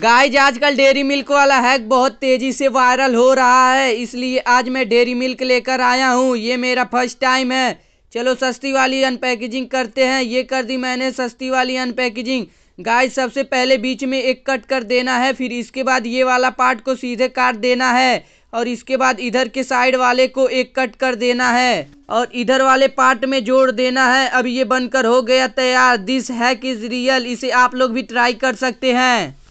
guys आजकल dairy milk वाला hack बहुत तेजी से वायरल हो रहा है इसलिए आज मैं डेयरी मिल्क लेकर आया हूँ ये मेरा फर्स्ट टाइम है चलो सस्ती वाली अनपैकेजिंग करते हैं ये कर दी मैंने सस्ती वाली अनपैकेजिंग गाइज सबसे पहले बीच में एक कट कर देना है फिर इसके बाद ये वाला पार्ट को सीधे काट देना है और इसके बाद इधर के साइड वाले को एक कट कर देना है और इधर वाले पार्ट में जोड़ देना है अब ये बनकर हो गया तैयार दिस हैक इज़ रियल इसे आप लोग भी ट्राई कर सकते हैं